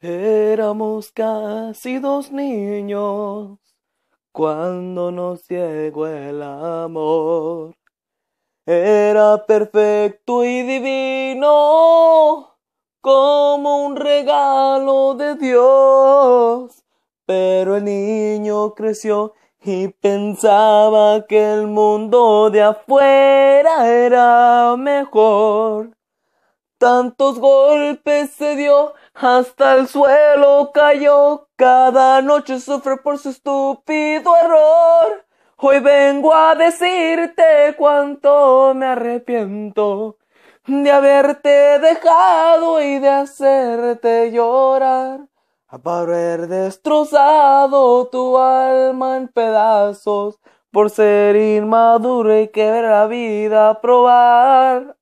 Éramos casi dos niños cuando nos llegó el amor. Era perfecto y divino como un regalo de Dios. Pero el niño creció y pensaba que el mundo de afuera era mejor. Tantos golpes se dio, hasta el suelo cayó. Cada noche sufre por su estúpido error. Hoy vengo a decirte cuánto me arrepiento de haberte dejado y de hacerte llorar. Haber destrozado tu alma en pedazos por ser inmaduro y querer la vida probar.